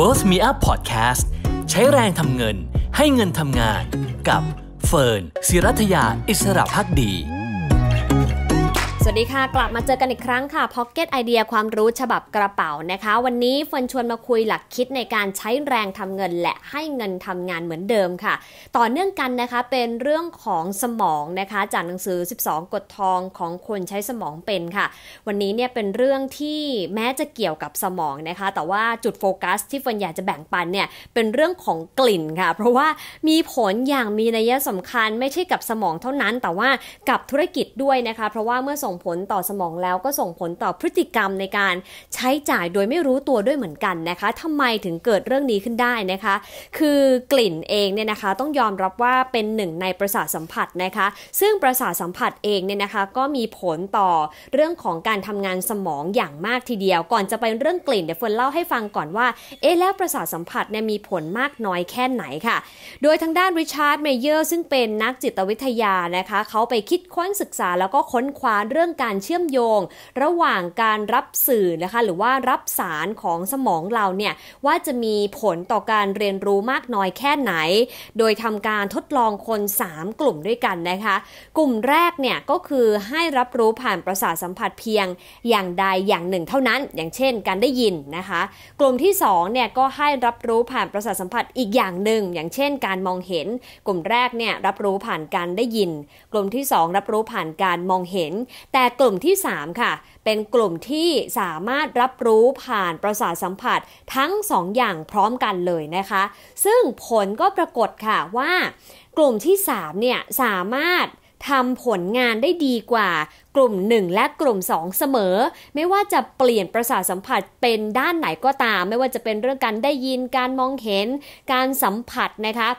Worth Me Up Podcast ใช้แรงทำเงินให้เงินทำงาน กับเฟิร์น ศิรัทยาอิสระพักดีสวัสดีค่ะกลับมาเจอกันอีกครั้งค่ะ Pocket Idea ความรู้ฉบับกระเป๋านะคะวันนี้เฟินชวนมาคุยหลักคิดในการใช้แรงทำเงิน และให้เงินทำงานเหมือนเดิมค่ะ ต่อเนื่องกันนะคะเป็นเรื่องของสมองนะคะจากหนังสือ 12กฎทองของคนใช้สมองเป็นค่ะ วันนี้เนี่ยเป็นเรื่องที่แม้จะเกี่ยวกับสมองนะคะ แต่ว่าจุดโฟกัสที่เฟินอยากจะแบ่งปันเนี่ยเป็นเรื่องของกลิ่นค่ะเพราะว่ามีผลอย่างมีนัยสำคัญไม่ใช่กับสมองเท่านั้น แต่ว่ากับธุรกิจด้วยนะคะเพราะว่าเมื่อส่งส่งผลต่อสมองแล้วก็ส่งผลต่อพฤติกรรมในการใช้จ่ายโดยไม่รู้ตัวด้วยเหมือนกันนะคะ ทำไมถึงเกิดเรื่องนี้ขึ้นได้นะคะ คือกลิ่นเองเนี่ยนะคะ ต้องยอมรับว่าเป็นหนึ่ง ในประสาทสัมผัสนะคะ ซึ่งประสาทสัมผัสเองเนี่ยนะคะก็มีผลต่อเรื่องของการทำงานสมองอย่างมากทีเดียว ก่อนจะไปเรื่องกลิ่นเดี๋ยวฝนเล่าให้ฟังก่อนว่า เอ๊ะแล้วประสาทสัมผัสเนี่ยมีผลมากน้อยแค่ไหนค่ะ โดยทางด้านริชาร์ดเมเยอร์ซึ่งเป็นนักจิตวิทยานะคะเขาไปคิดค้นศึกษาแล้วก็ค้นคว้าเรื่องรื่องการเชื่อมโยงระหว่างการรับสื่อนะคะหรือว่ารับสารของสมองเราเนี่ยว่าจะมีผลต่อการเรียนรู้มากน้อยแค่ไหน โดยทำการทดลองคน 3 กลุ่มด้วยกันนะคะ กลุ่มแรกเนี่ยก็คือให้รับรู้ผ่านประสาทสัมผัสเพียงอย่างใดอย่างหนึ่งเท่านั้น อย่างเช่นการได้ยินนะคะ กลุ่มที่2เนี่ยก็ให้รับรู้ผ่านประสาทสัมผัสอีกอย่างหนึ่งอย่างเช่น การมองเห็น กลุ่มแรกเนี่ยรับรู้ผ่านการได้ยิน กลุ่มที่ 2 รับรู้ผ่านการมองเห็นแต่กลุ่มที่ 3 ค่ะ เป็นกลุ่มที่สามารถรับรู้ผ่านประสาทสัมผัสทั้ง2ออย่างพร้อมกันเลยนะคะ ซึ่งผลก็ปรากฏค่ะว่า กลุ่มที่ 3เนี่ยสามารถทำผลงานได้ดีกว่า กลุ่ม 1 และกลุ่ม 2 เสมอ ไม่ว่าจะเปลี่ยนประสาทสัมผัสเป็นด้านไหนก็ตาม ไม่ว่าจะเป็นเรื่องการได้ยินการมองเห็นการสัมผัสนะคะ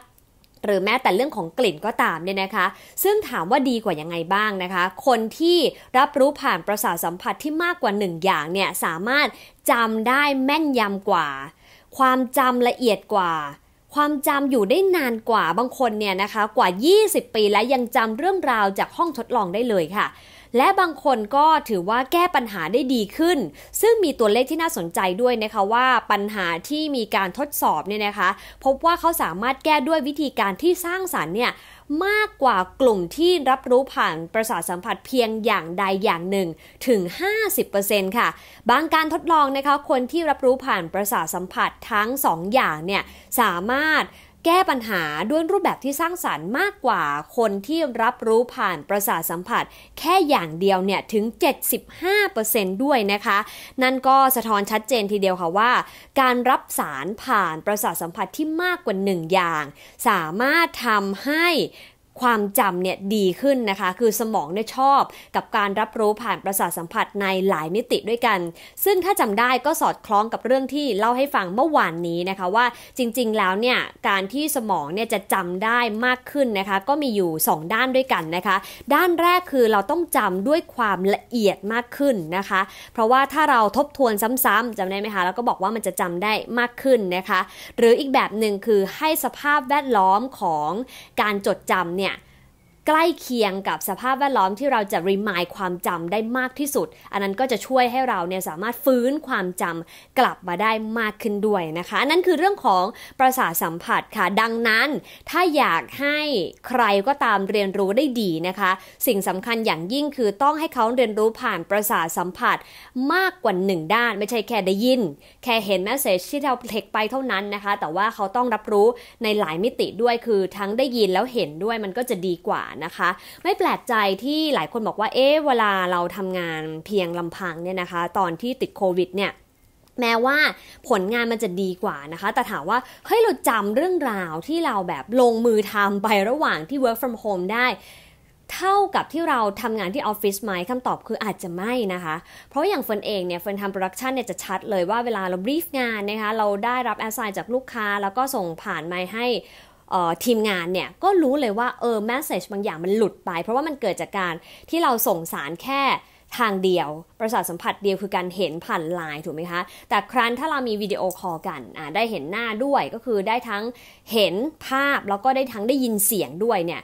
หรือแม้แต่เรื่องของกลิ่นก็ตามเนี่ยนะคะซึ่งถามว่าดีกว่ายังไงบ้างนะคะ คนที่รับรู้ผ่านประสาทสัมผัสที่มากกว่า 1 อย่างเนี่ยสามารถจำได้แม่นยำกว่า ความจำละเอียดกว่า ความจำอยู่ได้นานกว่าบางคนเนี่ยนะคะกว่า 20 ปีและยังจำเรื่องราวจากห้องทดลองได้เลยค่ะและบางคนก็ถือว่าแก้ปัญหาได้ดีขึ้น ซึ่งมีตัวเลขที่น่าสนใจด้วยนะคะว่าปัญหาที่มีการทดสอบเนี่ยนะคะ พบว่าเขาสามารถแก้ด้วยวิธีการที่สร้างสารรค์เนี่ย มากกว่ากลุ่มที่รับรู้ผ่านประสาทสัมผัสเพียงอย่างใดอย่างหนึ่งถึง50%ค่ะ บางการทดลองนะคะคนที่รับรู้ผ่านประสาทสัมผัสทั้ง2ออย่างเนี่ยสามารถแก้ปัญหาด้วยรูปแบบที่สร้างสารรค์มากกว่าคนที่รับรู้ผ่านประสาทสัมผัส แค่อย่างเดียวเนี่ยถึง 75%ด้วยนะคะ นั่นก็สะท้อนชัดเจนทีเดียวค่ะว่า การรับสารผ่านประสาทสัมผัสที่มากกว่า 1 อย่าง สามารถทำให้ความจำเนี่ยดีขึ้นนะคะ คือสมองเนี่ยชอบกับการรับรู้ผ่านประสาทสัมผัสในหลายมิติด้วยกัน ซึ่งถ้าจำได้ก็สอดคล้องกับเรื่องที่เล่าให้ฟังเมื่อวานนี้นะคะว่าจริง ๆ แล้วเนี่ยการที่สมองเนี่ยจะจำได้มากขึ้นนะคะ ก็มีอยู่ 2 ด้านด้วยกันนะคะ ด้านแรกคือเราต้องจำด้วยความละเอียดมากขึ้นนะคะ เพราะว่าถ้าเราทบทวนซ้ำๆจำได้ไหมคะแล้วก็บอกว่ามันจะจำได้มากขึ้นนะคะ หรืออีกแบบหนึ่งคือให้สภาพแวดล้อมของการจดจำเนี่ยใกล้เคียงกับสภาพแวดล้อมที่เราจะรีมายความจำได้มากที่สุด อันนั้นก็จะช่วยให้เราเนี่ยสามารถฟื้นความจำกลับมาได้มากขึ้นด้วยนะคะ อันนั้นคือเรื่องของประสาทสัมผัสค่ะ ดังนั้นถ้าอยากให้ใครก็ตามเรียนรู้ได้ดีนะคะ สิ่งสำคัญอย่างยิ่งคือต้องให้เขาเรียนรู้ผ่านประสาทสัมผัสมากกว่า 1 ด้าน ไม่ใช่แค่ได้ยิน แค่เห็นแมสเซจที่เราเทคไปเท่านั้นนะคะ แต่ว่าเขาต้องรับรู้ในหลายมิติด้วยคือทั้งได้ยินแล้วเห็นด้วยมันก็จะดีกว่านะคะไม่แปลกใจที่หลายคนบอกว่า เอ๊ะ เวลาเราทำงานเพียงลำพังเนี่ยนะคะ ตอนที่ติดโควิดเนี่ย แม้ว่าผลงานมันจะดีกว่านะคะ แต่ถามว่า เฮ้ยเราจำเรื่องราวที่เราแบบลงมือทำไประหว่างที่ work from home ได้ เท่ากับที่เราทำงานที่ออฟฟิศไหมคำตอบคืออาจจะไม่นะคะ เพราะอย่างเฟินเองเนี่ยเฟินทำโปรดักชันเนี่ยจะชัดเลยว่าเวลาเราบรีฟงานนะคะ เราได้รับแอสไซน์จากลูกค้าแล้วก็ส่งผ่านมาให้ทีมงานเนี่ย ก็รู้เลยว่าเออแมสเซจบางอย่างมันหลุดไป เพราะว่ามันเกิดจากการที่เราส่งสารแค่ทางเดียว ประสาทสัมผัสเดียวคือการเห็นผ่านไลน์ถูกไหมคะ แต่ครั้นถ้าเรามีวิดีโอคอลกันได้เห็นหน้าด้วยก็คือได้ทั้งเห็นภาพแล้วก็ได้ทั้งได้ยินเสียงด้วยเนี่ย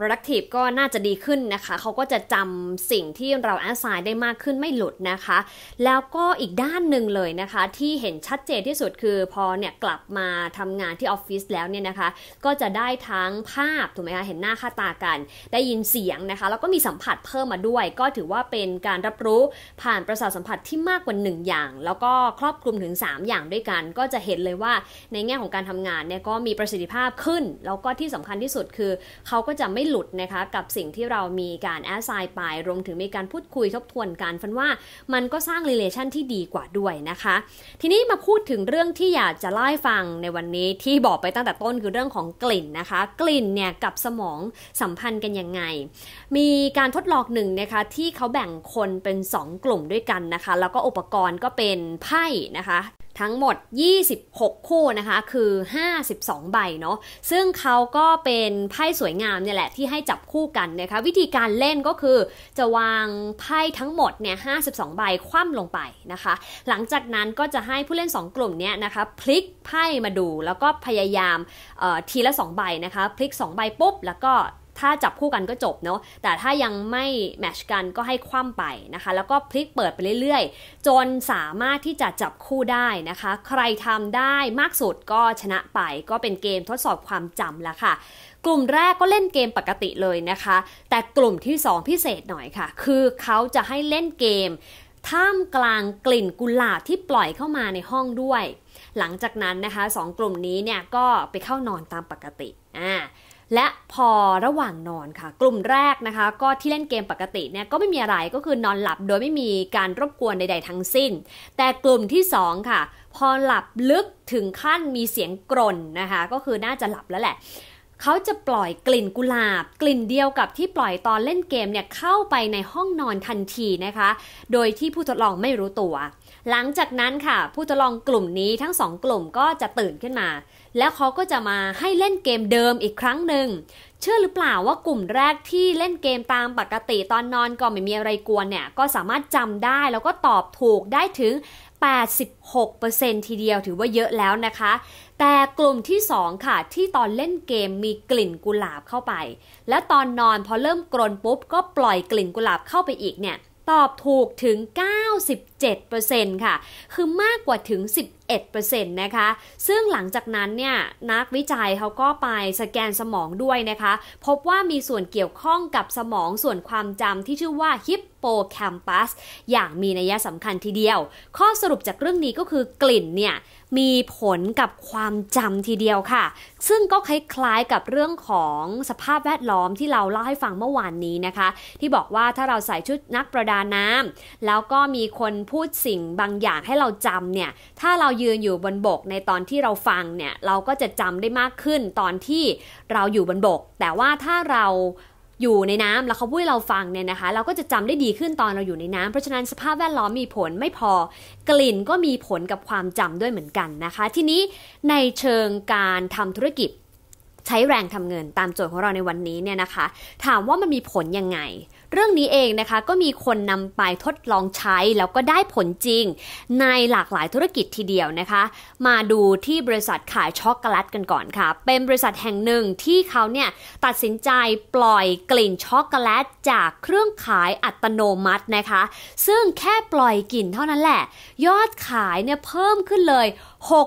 productive ก็น่าจะดีขึ้นนะคะ เขาก็จะจำสิ่งที่เราแอสไซน์ได้มากขึ้นไม่หลุดนะคะ แล้วก็อีกด้านหนึ่งเลยนะคะ ที่เห็นชัดเจนที่สุดคือ พอเนี่ยกลับมาทำงานที่ออฟฟิศแล้วเนี่ยนะคะ ก็จะได้ทั้งภาพถูกไหมคะเห็นหน้าค่าตากัน ได้ยินเสียงนะคะแล้วก็มีสัมผัสเพิ่มมาด้วย ก็ถือว่าเป็นการรับรู้ผ่านประสาทสัมผัสที่มากกว่า1อย่าง แล้วก็ครอบคลุมถึง 3 อย่างด้วยกัน ก็จะเห็นเลยว่าในแง่ของการทำงานเนี่ยก็มีประสิทธิภาพขึ้น แล้วก็ที่สำคัญที่สุดคือ เขาก็จะไม่หลุดนะคะกับสิ่งที่เรามีการแอสไซน์ไปรวมถึงมีการพูดคุยทบทวนกันฟันว่ามันก็สร้างรีเลชั่นที่ดีกว่าด้วยนะคะ ทีนี้มาพูดถึงเรื่องที่อยากจะเล่าให้ฟังในวันนี้ที่บอกไปตั้งแต่ต้นคือเรื่องของกลิ่นนะคะ กลิ่นเนี่ย กับสมองสัมพันธ์กันยังไง มีการทดลองหนึ่งนะคะที่เขาแบ่งคนเป็น 2 กลุ่มด้วยกันนะคะ แล้วก็อุปกรณ์ก็เป็นไพ่นะคะทั้งหมด 26 คู่นะคะ คือ 52 ใบเนาะ ซึ่งเขาก็เป็นไพ่สวยงามเนี่ยแหละที่ให้จับคู่กันนะคะ วิธีการเล่นก็คือจะวางไพ่ทั้งหมดเนี่ย 52 ใบคว่ำลงไปนะคะ หลังจากนั้นก็จะให้ผู้เล่น 2 กลุ่มเนี่ยนะคะพลิกไพ่มาดูแล้วก็พยายามทีละ 2 ใบนะคะ พลิก 2 ใบปุ๊บแล้วก็ถ้าจับคู่กันก็จบเนาะ แต่ถ้ายังไม่แมชกันก็ให้คว่ำไปนะคะ แล้วก็พลิกเปิดไปเรื่อยๆ จนสามารถที่จะจับคู่ได้นะคะ ใครทำได้มากสุดก็ชนะไป ก็เป็นเกมทดสอบความจำละค่ะ กลุ่มแรกก็เล่นเกมปกติเลยนะคะ แต่กลุ่มที่ 2 พิเศษหน่อยค่ะ คือเขาจะให้เล่นเกม ท่ามกลางกลิ่นกุหลาบที่ปล่อยเข้ามาในห้องด้วย หลังจากนั้นนะคะสองกลุ่มนี้เนี่ยก็ไปเข้านอนตามปกติ อ่าและพอระหว่างนอนค่ะ กลุ่มแรกนะคะ ก็ที่เล่นเกมปกติเนี่ยก็ไม่มีอะไรก็คือนอนหลับโดยไม่มีการรบกวนใดๆทั้งสิ้น แต่กลุ่มที่2ค่ะพอหลับลึกถึงขั้นมีเสียงกรนนะคะ ก็คือน่าจะหลับแล้วแหละเขาจะปล่อยกลิ่นกุหลาบ กลิ่นเดียวกับที่ปล่อยตอนเล่นเกมเนี่ยเข้าไปในห้องนอนทันทีนะคะ โดยที่ผู้ทดลองไม่รู้ตัว หลังจากนั้นค่ะผู้ทดลองกลุ่มนี้ทั้งสองกลุ่มก็จะตื่นขึ้นมา แล้วเขาก็จะมาให้เล่นเกมเดิมอีกครั้งหนึ่ง เชื่อหรือเปล่าว่ากลุ่มแรกที่เล่นเกมตามปกติตอนนอนก็ไม่มีอะไรกวนเนี่ยก็สามารถจำได้แล้วก็ตอบถูกได้ถึง86%ทีเดียว ถือว่าเยอะแล้วนะคะ แต่กลุ่มที่ 2 ค่ะ ที่ตอนเล่นเกมมีกลิ่นกุหลาบเข้าไป และตอนนอนพอเริ่มกรนปุ๊บ ก็ปล่อยกลิ่นกุหลาบเข้าไปอีกเนี่ยตอบถูกถึง7%ค่ะ คือมากกว่าถึง 11%นะคะ ซึ่งหลังจากนั้นเนี่ยนักวิจัยเขาก็ไปสแกนสมองด้วยนะคะ พบว่ามีส่วนเกี่ยวข้องกับสมองส่วนความจำที่ชื่อว่าฮิปโปแคมปัสอย่างมีนัยสำคัญทีเดียว ข้อสรุปจากเรื่องนี้ก็คือกลิ่นเนี่ย มีผลกับความจำทีเดียวค่ะ ซึ่งก็คล้ายๆกับเรื่องของสภาพแวดล้อมที่เราเล่าให้ฟังเมื่อวานนี้นะคะ ที่บอกว่าถ้าเราใส่ชุดนักประดาน้ำแล้วก็มีคนพูดสิ่งบางอย่างให้เราจำเนี่ย ถ้าเรายืนอยู่บนบกในตอนที่เราฟังเนี่ย เราก็จะจำได้มากขึ้นตอนที่เราอยู่บนบก แต่ว่าถ้าเราอยู่ในน้ำแล้วเขาพูดเราฟังเนี่ยนะคะ เราก็จะจำได้ดีขึ้นตอนเราอยู่ในน้ำ เพราะฉะนั้นสภาพแวดล้อมมีผลไม่พอกลิ่นก็มีผลกับความจำด้วยเหมือนกันนะคะ ทีนี้ในเชิงการทำธุรกิจ ใช้แรงทำเงินตามโจทย์ของเราในวันนี้เนี่ยนะคะ ถามว่ามันมีผลยังไงเรื่องนี้เองนะคะก็มีคนนำไปทดลองใช้แล้วก็ได้ผลจริง ในหลากหลายธุรกิจทีเดียวนะคะ มาดูที่บริษัทขายช็อกโกแลต กันก่อนค่ะ เป็นบริษัทแห่งหนึ่งที่เขาเนี่ยตัดสินใจปล่อยกลิ่นช็อกโกแลตจากเครื่องขายอัตโนมัตินะคะ ซึ่งแค่ปล่อยกลิ่นเท่านั้นแหละ ยอดขายเนี่ยเพิ่มขึ้นเลย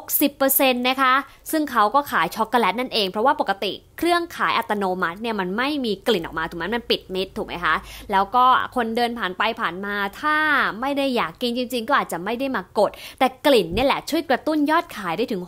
60%นะคะซึ่งเขาก็ขายช็อกโกแลตนั่นเองเพราะว่าปกติเครื่องขายอัตโนมัติเนี่ยมันไม่มีกลิ่นออกมาถูกไหมมันปิดมิดถูกไหมคะ แล้วก็คนเดินผ่านไปผ่านมาถ้าไม่ได้อยากกินจริงๆ ก็อาจจะไม่ได้มากด แต่กลิ่นนี่แหละช่วยกระตุ้นยอดขายได้ถึง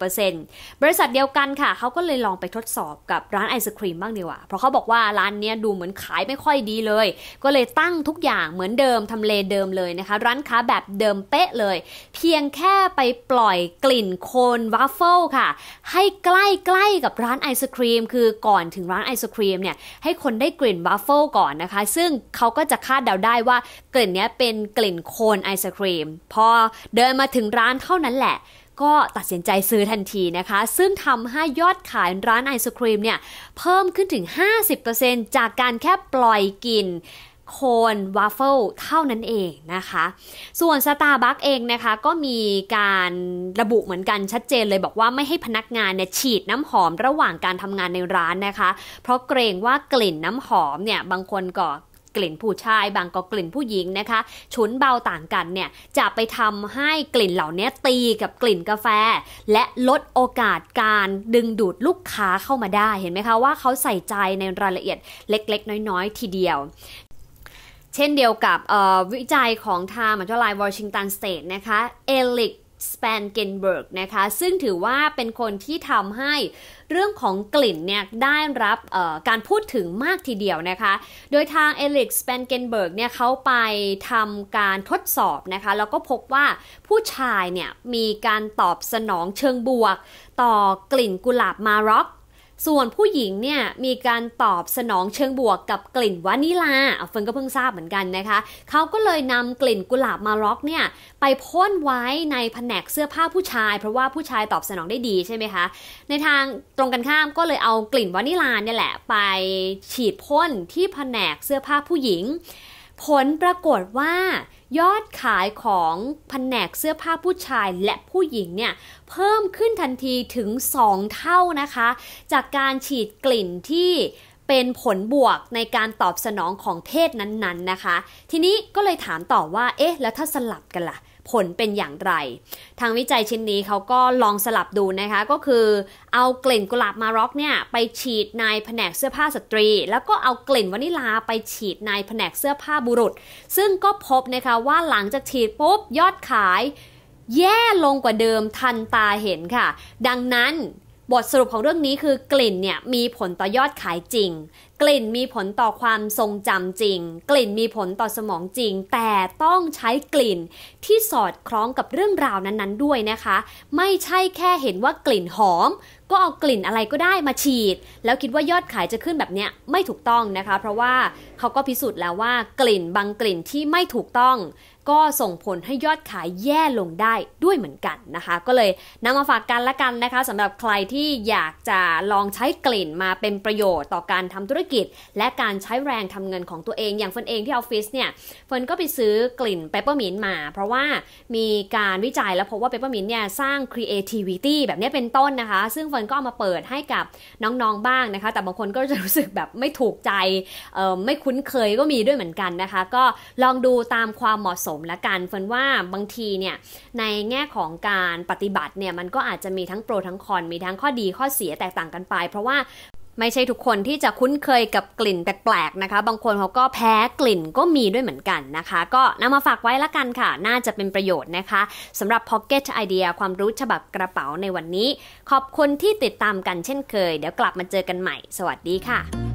60%บริษัทเดียวกันค่ะ เขาก็เลยลองไปทดสอบกับร้านไอศครีมบ้างดีกว่า เพราะเขาบอกว่าร้านนี้ดูเหมือนขายไม่ค่อยดีเลย ก็เลยตั้งทุกอย่างเหมือนเดิมทำเลเดิมเลยนะคะ ร้านค้าแบบเดิมเป๊ะเลย เพียงแค่ไปปล่อยกลิ่นโคนวาฟเฟิลค่ะให้ใกล้ๆกับร้านไอศครีมีมคือก่อนถึงร้านไอศครีมเนี่ยให้คนได้กลิ่นบัฟเฟิลก่อนนะคะซึ่งเขาก็จะคาดเดาได้ว่ากลิ่นนี้เป็นกลิ่นโคนไอศครีม พอเดินมาถึงร้านเท่านั้นแหละก็ตัดสินใจซื้อทันทีนะคะ ซึ่งทำให้ยอดขายร้านไอศครีมเนี่ยเพิ่มขึ้นถึง 50%จากการแค่ปล่อยกลิ่นโคนวาฟเฟิลเท่านั้นเองนะคะ ส่วนสตาร์บัคเองนะคะ ก็มีการระบุเหมือนกันชัดเจนเลยบอกว่าไม่ให้พนักงานเนี่ยฉีดน้ำหอมระหว่างการทำงานในร้านนะคะ เพราะเกรงว่ากลิ่นน้ำหอมเนี่ยบางคนก็กลิ่นผู้ชาย บางก็กลิ่นผู้หญิงนะคะชุนเบาต่างกันเนี่ยจะไปทำให้กลิ่นเหล่านี้ตีกับกลิ่นกาแฟ และลดโอกาสการดึงดูดลูกค้าเข้ามาได้เห็นไหมคะว่าเขาใส่ใจในรายละเอียดเล็ก ๆ น้อยๆทีเดียวเช่นเดียวกับวิจัยของทางมหาวิทยาลัยวอชิงตันสเตทนะคะเอลิกสเปนเกนเบิร์กนะคะซึ่งถือว่าเป็นคนที่ทำให้เรื่องของกลิ่นเนี่ยได้รับการพูดถึงมากทีเดียวนะคะโดยทางเอลิกสเปนเกนเบิร์กเนี่ยเขาไปทำการทดสอบนะคะแล้วก็พบว่าผู้ชายเนี่ยมีการตอบสนองเชิงบวกต่อกลิ่นกุหลาบมาร็อกส่วนผู้หญิงเนี่ยมีการตอบสนองเชิงบวกกับกลิ่นวานิลาเฟิร์นก็เพิ่งทราบเหมือนกันนะคะเขาก็เลยนำกลิ่นกุหลาบมาล็อกเนี่ยไปพ่นไว้ในแผนกเสื้อผ้าผู้ชาย เพราะว่าผู้ชายตอบสนองได้ดีใช่ไหมคะ ในทางตรงกันข้ามก็เลยเอากลิ่นวานิลาเนี่ยแหละ ไปฉีดพ่นที่แผนกเสื้อผ้าผู้หญิงผลปรากฏว่ายอดขายของแผนกเสื้อผ้าผู้ชายและผู้หญิงเนี่ยเพิ่มขึ้นทันทีถึง 2 เท่านะคะ จากการฉีดกลิ่นที่เป็นผลบวกในการตอบสนองของเพศนั้นๆนนะคะ ทีนี้ก็เลยถามต่อว่า เอ๊ะแล้วถ้าสลับกันละ่ะผลเป็นอย่างไร ทางวิจัยชิ้นนี้เขาก็ลองสลับดูนะคะ ก็คือเอากลิ่นกุหลาบมาร็อกเนี่ยไปฉีดในแผนกเสื้อผ้าสตรี แล้วก็เอากลิ่นวานิลาไปฉีดในแผนกเสื้อผ้าบุรุษ ซึ่งก็พบนะคะว่าหลังจากฉีดปุ๊บยอดขายแย่ลงกว่าเดิมทันตาเห็นค่ะ ดังนั้นบทสรุปของเรื่องนี้คือกลิ่นเนี่ยมีผลต่อยอดขายจริงกลิ่นมีผลต่อความทรงจำจริง กลิ่นมีผลต่อสมองจริง แต่ต้องใช้กลิ่นที่สอดคล้องกับเรื่องราวนั้นๆด้วยนะคะ ไม่ใช่แค่เห็นว่ากลิ่นหอม ก็เอากลิ่นอะไรก็ได้มาฉีด แล้วคิดว่ายอดขายจะขึ้นแบบเนี้ยไม่ถูกต้องนะคะ เพราะว่าเขาก็พิสูจน์แล้วว่า กลิ่นบางกลิ่นที่ไม่ถูกต้อง ก็ส่งผลให้ยอดขายแย่ลงได้ด้วยเหมือนกันนะคะ ก็เลยนำมาฝากกันละกันนะคะสำหรับใครที่อยากจะลองใช้กลิ่นมาเป็นประโยชน์ต่อการทำธุรกิจและการใช้แรงทำเงินของตัวเอง อย่างเฟินเองที่ออฟฟิศเนี่ยเฟินก็ไปซื้อกลิ่นเปปเปอร์มินต์มา เพราะว่ามีการวิจัยแล้วพบว่าเปปเปอร์มินต์เนี่ย สร้าง creativity แบบนี้เป็นต้นนะคะ ซึ่งเฟินก็เอามาเปิดให้กับน้องๆบ้างนะคะ แต่บางคนก็จะรู้สึกแบบไม่ถูกใจไม่คุ้นเคยก็มีด้วยเหมือนกันนะคะ ก็ลองดูตามความเหมาะสมละกันเฟินว่าบางทีเนี่ยในแง่ของการปฏิบัติเนี่ยมันก็อาจจะมีทั้งโปรทั้งคอนมีทั้งข้อดีข้อเสียแตกต่างกันไป เพราะว่าไม่ใช่ทุกคนที่จะคุ้นเคยกับกลิ่นแปลกๆนะคะ บางคนเขาก็แพ้กลิ่นก็มีด้วยเหมือนกันนะคะ ก็นำมาฝากไว้ละกันค่ะ น่าจะเป็นประโยชน์นะคะสำหรับ Pocket Idea ความรู้ฉบับกระเป๋าในวันนี้ ขอบคุณที่ติดตามกันเช่นเคย เดี๋ยวกลับมาเจอกันใหม่ สวัสดีค่ะ